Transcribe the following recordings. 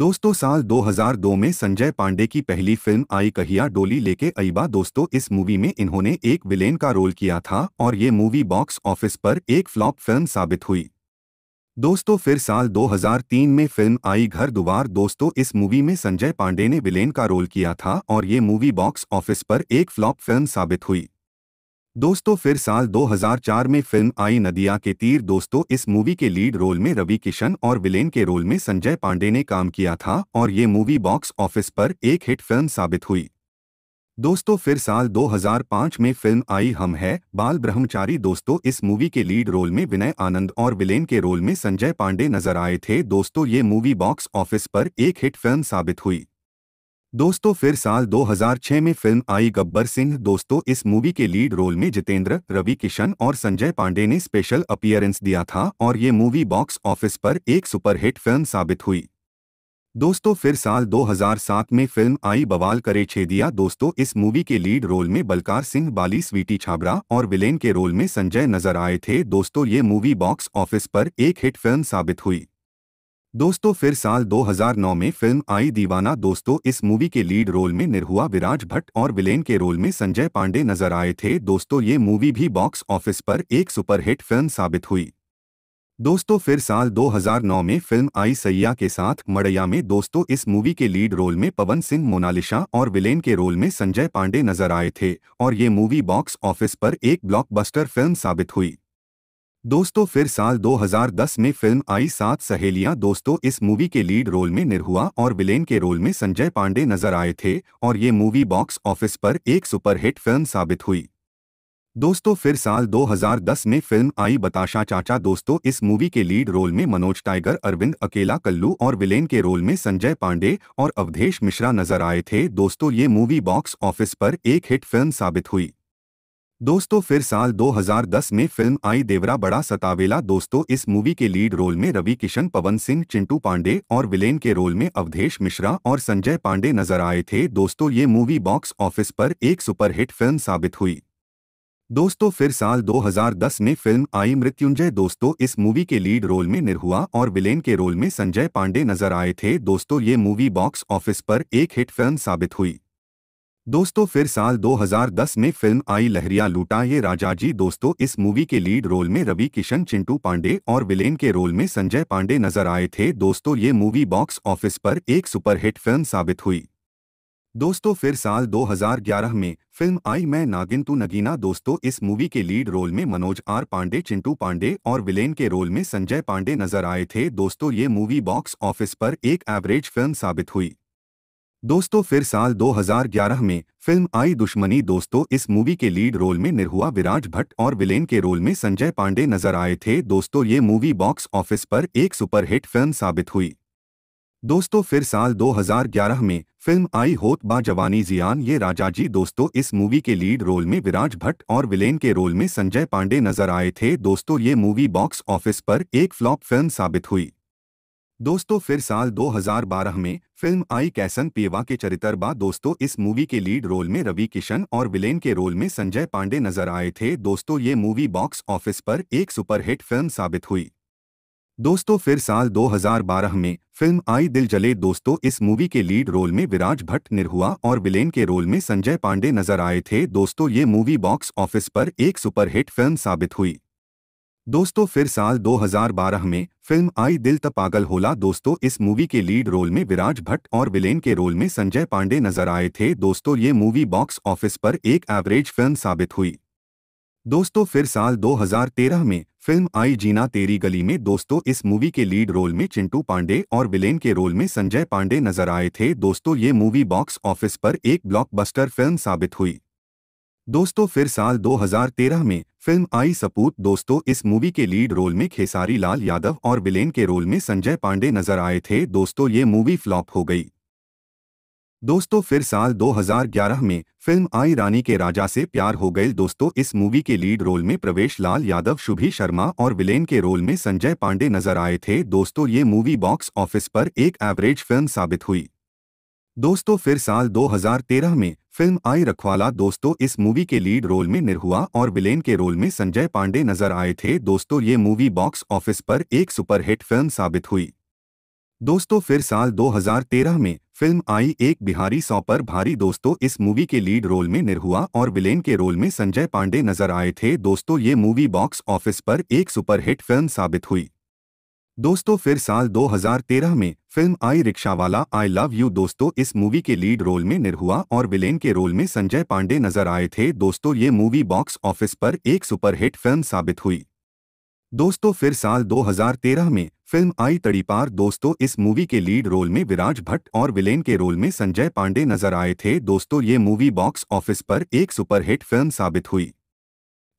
दोस्तों साल 2002 में संजय पांडे की पहली फिल्म आई कहिया डोली लेके अईबा दोस्तों इस मूवी में इन्होंने एक विलेन का रोल किया था और ये मूवी बॉक्स ऑफिस पर एक फ्लॉप फिल्म साबित हुई दोस्तों फिर साल 2003 में फिल्म आई घर दुवार दोस्तों इस मूवी में संजय पांडे ने विलेन का रोल किया था और ये मूवी बॉक्स ऑफिस पर एक फ्लॉप फिल्म साबित हुई दोस्तों फिर साल 2004 में फिल्म आई नदिया के तीर दोस्तों इस मूवी के लीड रोल में रवि किशन और विलेन के रोल में संजय पांडे ने काम किया था और ये मूवी बॉक्स ऑफिस पर एक हिट फिल्म साबित हुई दोस्तों फिर साल 2005 में फिल्म आई हम है बाल ब्रह्मचारी दोस्तों इस मूवी के लीड रोल में विनय आनंद और विलेन के रोल में संजय पांडे नजर आए थे दोस्तों ये मूवी बॉक्स ऑफिस पर एक हिट फिल्म साबित हुई दोस्तों फिर साल 2006 में फिल्म आई गब्बर सिंह दोस्तों इस मूवी के लीड रोल में जितेंद्र रवि किशन और संजय पांडे ने स्पेशल अपियरेंस दिया था और ये मूवी बॉक्स ऑफिस पर एक सुपरहिट फिल्म साबित हुई दोस्तों फिर साल 2007 में फिल्म आई बवाल करे छेदिया दोस्तों इस मूवी के लीड रोल में बलकार सिंह बाली स्वीटी छाबरा और विलेन के रोल में संजय नजर आए थे दोस्तों ये मूवी बॉक्स ऑफिस पर एक हिट फिल्म साबित हुई दोस्तों फिर साल 2009 में फिल्म आई दीवाना दोस्तों इस मूवी के लीड रोल में निरहुआ विराज भट्ट और विलेन के रोल में संजय पांडे नजर आए थे दोस्तों ये मूवी भी बॉक्स ऑफिस पर एक सुपरहिट फिल्म साबित हुई दोस्तों फिर साल 2009 में फिल्म आई सैया के साथ मड़ैया में दोस्तों इस मूवी के लीड रोल में पवन सिंह मोनालिशा और विलेन के रोल में संजय पांडे नजर आए थे और ये मूवी बॉक्स ऑफिस पर एक ब्लॉकबस्टर फिल्म साबित हुई दोस्तों फिर साल 2010 में फिल्म आई सात सहेलियां दोस्तों इस मूवी के लीड रोल में निरहुआ और विलेन के रोल में संजय पांडे नजर आए थे और ये मूवी बॉक्स ऑफिस पर एक सुपरहिट फिल्म साबित हुई दोस्तों फिर साल 2010 में फिल्म आई बताशा चाचा दोस्तों इस मूवी के लीड रोल में मनोज टाइगर अरविंद अकेला कल्लू और विलेन के रोल में संजय पांडे और अवधेश मिश्रा नजर आए थे दोस्तों ये मूवी बॉक्स ऑफिस पर एक हिट फिल्म साबित हुई दोस्तों फिर साल 2010 में फिल्म आई देवरा बड़ा सतावेला दोस्तों इस मूवी के लीड रोल में रवि किशन पवन सिंह चिंटू पांडे और विलेन के रोल में अवधेश मिश्रा और संजय पांडे नजर आए थे दोस्तों ये मूवी बॉक्स ऑफिस पर एक सुपरहिट फिल्म साबित हुई दोस्तों फिर साल 2010 में फिल्म आई मृत्युंजय दोस्तों इस मूवी के लीड रोल में निरहुआ और विलेन के रोल में संजय पांडे नजर आए थे दोस्तों ये मूवी बॉक्स ऑफिस पर एक हिट फिल्म साबित हुई दोस्तों फिर साल 2010 में फिल्म आई लहरिया लूटा ये राजाजी दोस्तों इस मूवी के लीड रोल में रवि किशन चिंटू पांडे और विलेन के रोल में संजय पांडे नजर आए थे दोस्तों ये मूवी बॉक्स ऑफिस पर एक सुपरहिट फिल्म साबित हुई दोस्तों फिर साल 2011 में फिल्म आई मैं नागिन तू नगीना दोस्तों इस मूवी के लीड रोल में मनोज आर पांडे चिंटू पांडे और विलेन के रोल में संजय पांडे नजर आए थे दोस्तों ये मूवी बॉक्स ऑफिस पर एक एवरेज फिल्म साबित हुई दोस्तों फिर साल 2011 में फिल्म आई दुश्मनी दोस्तों इस मूवी के लीड रोल में निरहुआ विराज भट्ट और विलेन के रोल में संजय पांडे नजर आए थे दोस्तों ये मूवी बॉक्स ऑफिस पर एक सुपरहिट फिल्म साबित हुई दोस्तों फिर साल 2011 में फिल्म आई होत बा जवानी जियान ये राजाजी दोस्तों इस मूवी के लीड रोल में विराज भट्ट और विलेन के रोल में संजय पांडे नजर आए थे दोस्तों ये मूवी बॉक्स ऑफिस पर एक फ्लॉप फिल्म साबित हुई दोस्तों फिर साल 2012 में फिल्म आई कैसन पेवा के चरितरबा दोस्तों इस मूवी के लीड रोल में रवि किशन और विलेन के रोल में संजय पांडे नजर आए थे दोस्तों ये मूवी बॉक्स ऑफिस पर एक सुपरहिट फिल्म साबित हुई दोस्तों फिर साल 2012 में फिल्म आई दिल जले दोस्तों इस मूवी के लीड रोल में विराज भट्ट निरहुआ और विलेन के रोल में संजय पांडे नजर आए थे दोस्तों ये मूवी बॉक्स ऑफिस पर एक सुपरहिट फिल्म साबित हुई दोस्तों फिर साल 2012 में फिल्म आई दिल त पागल होला दोस्तों इस मूवी के लीड रोल में विराज भट्ट और विलेन के रोल में संजय पांडे नजर आए थे दोस्तों ये मूवी बॉक्स ऑफिस पर एक एवरेज फिल्म साबित हुई दोस्तों फिर साल 2013 में फिल्म आई जीना तेरी गली में दोस्तों इस मूवी के लीड रोल में चिंटू पांडे और विलेन के रोल में संजय पांडे नजर आए थे दोस्तों ये मूवी बॉक्स ऑफिस पर एक ब्लॉकबस्टर फिल्म साबित हुई दोस्तों फिर साल 2013 में फिल्म आई सपूत दोस्तों इस मूवी के लीड रोल में खेसारी लाल यादव और बिलेन के रोल में संजय पांडे नजर आए थे दोस्तों ये मूवी फ्लॉप हो गई दोस्तों फिर साल 2011 में फिल्म आई रानी के राजा से प्यार हो गए दोस्तों इस मूवी के लीड रोल में प्रवेश लाल यादव शुभी शर्मा और विलेन के रोल में संजय पांडे नजर आए थे दोस्तों ये मूवी बॉक्स ऑफिस पर एक एवरेज फिल्म साबित हुई दोस्तों फिर साल 2013 में फिल्म आई रखवाला दोस्तों इस मूवी के लीड रोल में निरहुआ और विलेन के रोल में संजय पांडे नजर आए थे दोस्तों ये मूवी बॉक्स ऑफिस पर एक सुपरहिट फिल्म साबित हुई दोस्तों फिर साल 2013 में फिल्म आई एक बिहारी सौ पर भारी दोस्तों इस मूवी के लीड रोल में निरहुआ और विलेन के रोल में संजय पांडे नजर आए थे दोस्तों ये मूवी बॉक्स ऑफिस पर एक सुपरहिट फिल्म साबित हुई दोस्तों फिर साल 2013 में फिल्म आई रिक्शावाला आई लव यू दोस्तों इस मूवी के लीड रोल में निरहुआ और विलेन के रोल में संजय पांडे नजर आए थे दोस्तों ये मूवी बॉक्स ऑफिस पर एक सुपरहिट फिल्म साबित हुई दोस्तों फिर साल 2013 में फिल्म आई तड़ीपार दोस्तों इस मूवी के लीड रोल में विराज भट्ट और विलेन के रोल में संजय पांडे नजर आए थे दोस्तों ये मूवी बॉक्स ऑफिस पर एक सुपरहिट फिल्म साबित हुई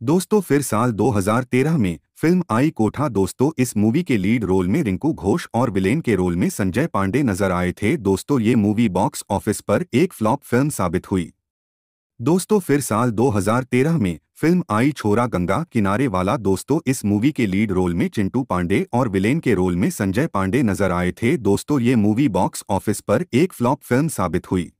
दोस्तों फिर साल 2013 में फिल्म आई कोठा दोस्तों इस मूवी के लीड रोल में रिंकू घोष और विलेन के रोल में संजय पांडे नजर आए थे दोस्तों ये मूवी बॉक्स ऑफिस पर एक फ्लॉप फिल्म साबित हुई दोस्तों फिर साल 2013 में फिल्म आई छोरा गंगा किनारे वाला दोस्तों इस मूवी के लीड रोल में चिंटू पांडे और विलेन के रोल में संजय पांडे नजर आए थे दोस्तों ये मूवी बॉक्स ऑफिस पर एक फ्लॉप फिल्म साबित हुई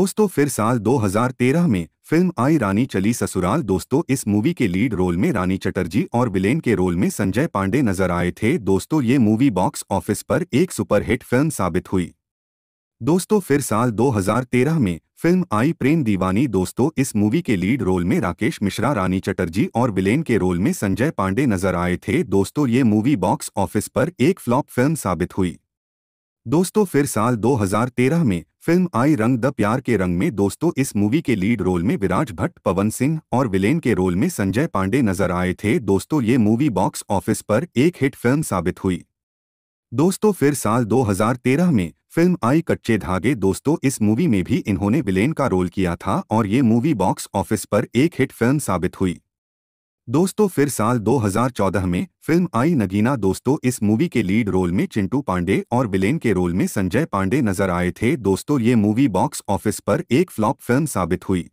दोस्तों फिर साल 2013 में फिल्म आई रानी चली ससुराल दोस्तों इस मूवी के लीड रोल में रानी चटर्जी और विलेन के रोल में संजय पांडे नजर आए थे दोस्तों ये मूवी बॉक्स ऑफिस पर एक सुपरहिट फिल्म साबित हुई दोस्तों फिर साल 2013 में फिल्म आई प्रेम दीवानी दोस्तों इस मूवी के लीड रोल में राकेश मिश्रा रानी चटर्जी और विलेन के रोल में संजय पांडे नजर आए थे दोस्तों ये मूवी बॉक्स ऑफिस पर एक फ्लॉप फिल्म साबित हुई दोस्तों फिर साल 2013 में फिल्म आई रंग द प्यार के रंग में दोस्तों इस मूवी के लीड रोल में विराज भट्ट पवन सिंह और विलेन के रोल में संजय पांडे नजर आए थे दोस्तों ये मूवी बॉक्स ऑफिस पर एक हिट फिल्म साबित हुई दोस्तों फिर साल 2013 में फिल्म आई कच्चे धागे दोस्तों इस मूवी में भी इन्होंने विलेन का रोल किया था और ये मूवी बॉक्स ऑफिस पर एक हिट फिल्म साबित हुई दोस्तों फिर साल 2014 में फिल्म आई नगीना दोस्तों इस मूवी के लीड रोल में चिंटू पांडे और विलेन के रोल में संजय पांडे नजर आए थे दोस्तों ये मूवी बॉक्स ऑफिस पर एक फ्लॉप फिल्म साबित हुई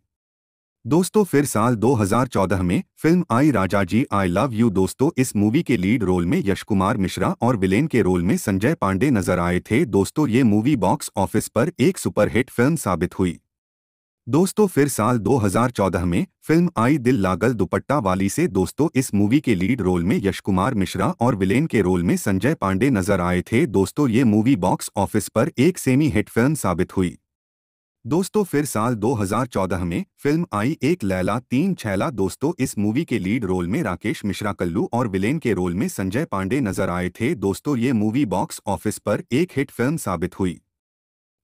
दोस्तों फिर साल 2014 में फिल्म आई Raja ji I love you दोस्तों इस मूवी के लीड रोल में यश कुमार मिश्रा और विलेन के रोल में संजय पांडे नजर आए थे दोस्तों ये मूवी बॉक्स ऑफिस पर एक सुपरहिट फिल्म साबित हुई दोस्तों फिर साल 2014 में फिल्म आई दिल लागल दुपट्टा वाली से दोस्तों इस मूवी के लीड रोल में यश कुमार मिश्रा और विलेन के रोल में संजय पांडे नजर आए थे दोस्तों ये मूवी बॉक्स ऑफिस पर एक सेमी हिट फिल्म साबित हुई दोस्तों फिर साल 2014 में फिल्म आई एक लैला तीन छैला दोस्तों इस मूवी के लीड रोल में राकेश मिश्रा कल्लू और विलेन के रोल में संजय पांडे नजर आए थे दोस्तों ये मूवी बॉक्स ऑफिस पर एक हिट फिल्म साबित हुई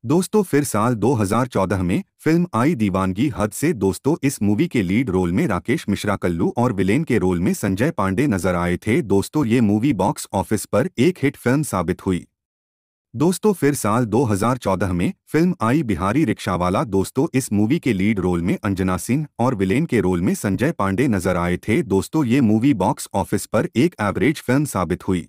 दोस्तों फिर साल 2014 में फिल्म आई दीवानगी हद से दोस्तों इस मूवी के लीड रोल में राकेश मिश्रा कल्लू और विलेन के रोल में संजय पांडे नजर आए थे दोस्तों ये मूवी बॉक्स ऑफिस पर एक हिट फिल्म साबित हुई दोस्तों फिर साल 2014 में फिल्म आई बिहारी रिक्शावाला दोस्तों इस मूवी के लीड रोल में अंजना सिंह और विलेन के रोल में संजय पांडे नजर आए थे दोस्तों ये मूवी बॉक्स ऑफिस पर एक एवरेज फिल्म साबित हुई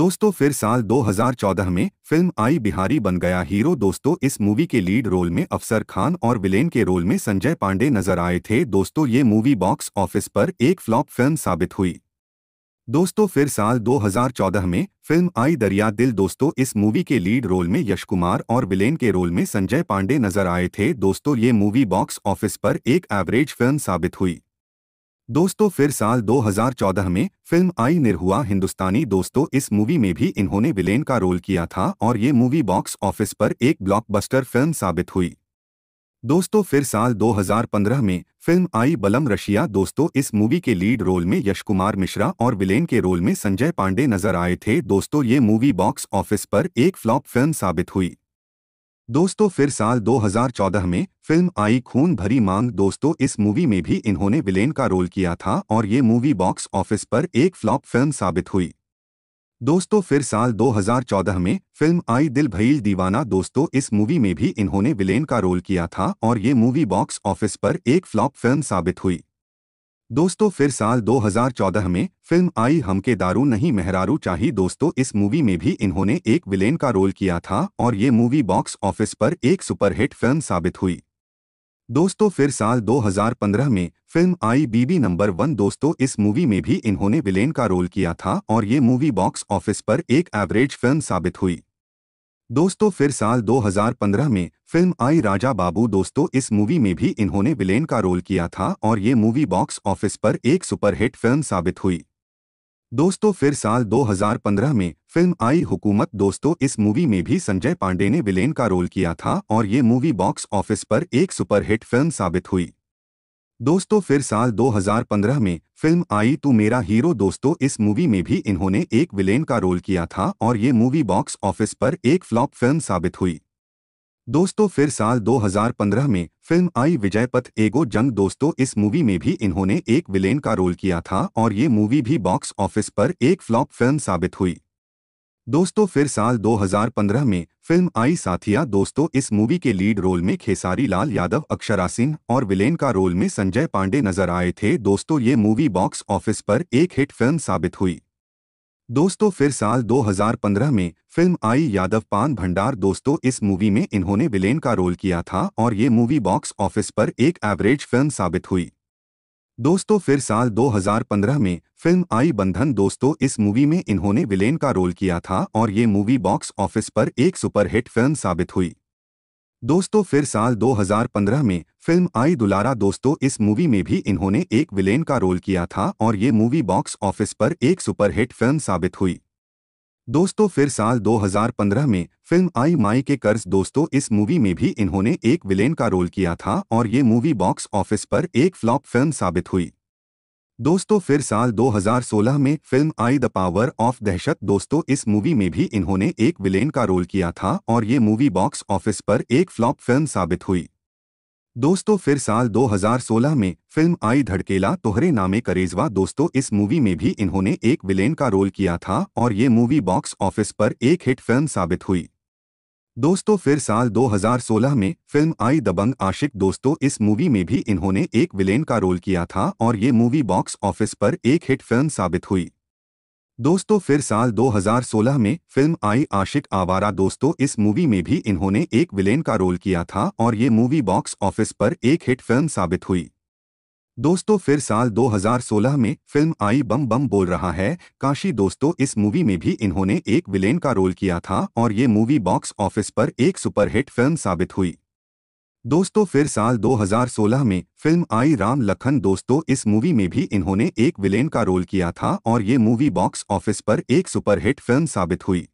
दोस्तों फिर साल 2014 में फिल्म आई बिहारी बन गया हीरो दोस्तों इस मूवी के लीड रोल में अफसर खान और विलेन के रोल में संजय पांडे नजर आए थे दोस्तों ये मूवी बॉक्स ऑफिस पर एक फ्लॉप फिल्म साबित हुई दोस्तों फिर साल 2014 में फिल्म आई दरिया दिल दोस्तों इस मूवी के लीड रोल में यश कुमार और विलेन के रोल में संजय पांडे नजर आए थे दोस्तों ये मूवी बॉक्स ऑफिस पर एक एवरेज फिल्म साबित हुई दोस्तों फिर साल 2014 में फिल्म आई निरहुआ हिंदुस्तानी दोस्तों इस मूवी में भी इन्होंने विलेन का रोल किया था और ये मूवी बॉक्स ऑफिस पर एक ब्लॉकबस्टर फिल्म साबित हुई दोस्तों फिर साल 2015 में फिल्म आई बलम रशिया दोस्तों इस मूवी के लीड रोल में यश कुमार मिश्रा और विलेन के रोल में संजय पांडे नजर आए थे दोस्तों ये मूवी बॉक्स ऑफिस पर एक फ्लॉप फिल्म साबित हुई दोस्तों फिर साल 2014 में फिल्म आई खून भरी मांग दोस्तों इस मूवी में भी इन्होंने विलेन का रोल किया था और ये मूवी बॉक्स ऑफिस पर एक फ्लॉप फिल्म साबित हुई दोस्तों फिर साल 2014 में फिल्म आई दिल भईल दीवाना दोस्तों इस मूवी में भी इन्होंने विलेन का रोल किया था और ये मूवी बॉक्स ऑफिस पर एक फ्लॉप फिल्म साबित हुई दोस्तों फिर साल 2014 में फिल्म आई हम के दारू नहीं मेहरारू चाही दोस्तों इस मूवी में भी इन्होंने एक विलेन का रोल किया था और ये मूवी बॉक्स ऑफिस पर एक सुपरहिट फिल्म साबित हुई दोस्तों फिर साल 2015 में फिल्म आई बीबी नंबर वन दोस्तों इस मूवी में भी इन्होंने विलेन का रोल किया था और ये मूवी बॉक्स ऑफिस पर एक एवरेज फिल्म साबित हुई दोस्तों फिर साल 2015 में फिल्म आई राजा बाबू दोस्तों इस मूवी में भी इन्होंने विलेन का रोल किया था और ये मूवी बॉक्स ऑफिस पर एक सुपरहिट फिल्म साबित हुई दोस्तों फिर साल 2015 में फिल्म आई हुकूमत दोस्तों इस मूवी में भी संजय पांडे ने विलेन का रोल किया था और ये मूवी बॉक्स ऑफिस पर एक सुपरहिट फिल्म साबित हुई दोस्तों फिर साल 2015 में फिल्म आई तू मेरा हीरो दोस्तों इस मूवी में भी इन्होंने एक विलेन का रोल किया था और ये मूवी बॉक्स ऑफिस पर एक फ्लॉप फिल्म साबित हुई दोस्तों फिर साल 2015 में फिल्म आई विजयपथ एगो जंग दोस्तों इस मूवी में भी इन्होंने एक विलेन का रोल किया था और ये मूवी भी बॉक्स ऑफिस पर एक फ्लॉप फिल्म साबित हुई दोस्तों फिर साल 2015 में फिल्म आई साथिया दोस्तों इस मूवी के लीड रोल में खेसारी लाल यादव अक्षरा सिंह और विलेन का रोल में संजय पांडे नजर आए थे दोस्तों ये मूवी बॉक्स ऑफिस पर एक हिट फिल्म साबित हुई दोस्तों फिर साल 2015 में फिल्म आई यादव पान भंडार दोस्तों इस मूवी में इन्होंने विलेन का रोल किया था और ये मूवी बॉक्स ऑफिस पर एक एवरेज फिल्म साबित हुई दोस्तों फिर साल 2015 में फिल्म आई बंधन दोस्तों इस मूवी में इन्होंने विलेन का रोल किया था और ये मूवी बॉक्स ऑफिस पर एक सुपरहिट फिल्म साबित हुई दोस्तों फिर साल 2015 में फिल्म आई दुलारा दोस्तों इस मूवी में भी इन्होंने एक विलेन का रोल किया था और ये मूवी बॉक्स ऑफिस पर एक सुपरहिट फिल्म साबित हुई दोस्तों फिर साल 2015 में फिल्म आई माई के कर्ज दोस्तों इस मूवी में भी इन्होंने एक विलेन का रोल किया था और ये मूवी बॉक्स ऑफिस पर एक फ्लॉप फिल्म साबित हुई दोस्तों फिर साल 2016 में फिल्म आई द पावर ऑफ दहशत दोस्तों इस मूवी में भी इन्होंने एक विलेन का रोल किया था और ये मूवी बॉक्स ऑफिस पर एक फ्लॉप फिल्म साबित हुई दोस्तों फिर साल 2016 में फिल्म आई धड़केला तोहरे नामे करेजवा दोस्तों इस मूवी में भी इन्होंने एक विलेन का रोल किया था और ये मूवी बॉक्स ऑफिस पर एक हिट फिल्म साबित हुई दोस्तों फिर साल 2016 में फिल्म आई दबंग आशिक दोस्तों इस मूवी में भी इन्होंने एक विलेन का रोल किया था और ये मूवी बॉक्स ऑफिस पर एक हिट फिल्म साबित हुई दोस्तों फिर साल 2016 में फिल्म आई आशिक आवारा दोस्तों इस मूवी में भी इन्होंने एक विलेन का रोल किया था और ये मूवी बॉक्स ऑफिस पर एक हिट फिल्म साबित हुई दोस्तों फिर साल 2016 में फिल्म आई बम बम बोल रहा है काशी दोस्तों इस मूवी में भी इन्होंने एक विलेन का रोल किया था और ये मूवी बॉक्स ऑफिस पर एक सुपरहिट फिल्म साबित हुई दोस्तों फिर साल 2016 में फिल्म आई राम लखन दोस्तों इस मूवी में भी इन्होंने एक विलेन का रोल किया था और ये मूवी बॉक्स ऑफिस पर एक सुपरहिट फिल्म साबित हुई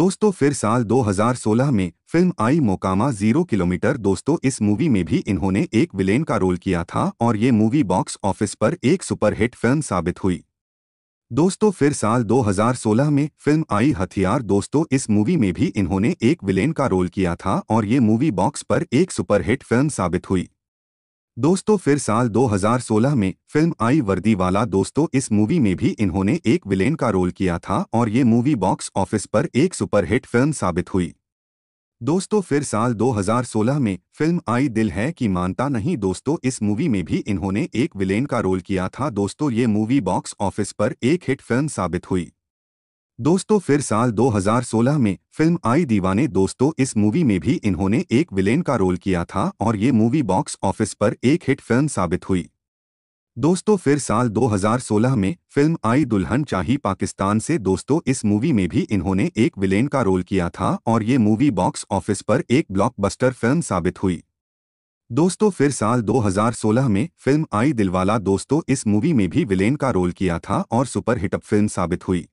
दोस्तों फिर साल 2016 में फिल्म आई मोकामा जीरो किलोमीटर दोस्तों इस मूवी में भी इन्होंने एक विलेन का रोल किया था और ये मूवी बॉक्स ऑफिस पर एक सुपरहिट फिल्म साबित हुई दोस्तों फिर साल 2016 में फिल्म आई हथियार दोस्तों इस मूवी में भी इन्होंने एक विलेन का रोल किया था और ये मूवी बॉक्स पर एक सुपरहिट फिल्म साबित हुई दोस्तों फिर साल 2016 में फिल्म आई वर्दी वाला दोस्तों इस मूवी में भी इन्होंने एक विलेन का रोल किया था और ये मूवी बॉक्स ऑफिस पर एक सुपरहिट फिल्म साबित हुई दोस्तों फिर साल 2016 में फिल्म आई दिल है कि मानता नहीं दोस्तों इस मूवी में भी इन्होंने एक विलेन का रोल किया था दोस्तों ये मूवी बॉक्स ऑफिस पर एक हिट फिल्म साबित हुई दोस्तों फिर साल 2016 में फिल्म आई दीवाने दोस्तों इस मूवी में भी इन्होंने एक विलेन का रोल किया था और ये मूवी बॉक्स ऑफिस पर एक हिट फिल्म साबित हुई दोस्तों फिर साल 2016 में फिल्म आई दुल्हन चाही पाकिस्तान से दोस्तों इस मूवी में भी इन्होंने एक विलेन का रोल किया था और ये मूवी बॉक्स ऑफिस पर एक ब्लॉकबस्टर फिल्म साबित हुई दोस्तों फिर साल 2016 में फिल्म आई दिलवाला दोस्तों इस मूवी में भी विलेन का रोल किया था और सुपरहिटअप फिल्म साबित हुई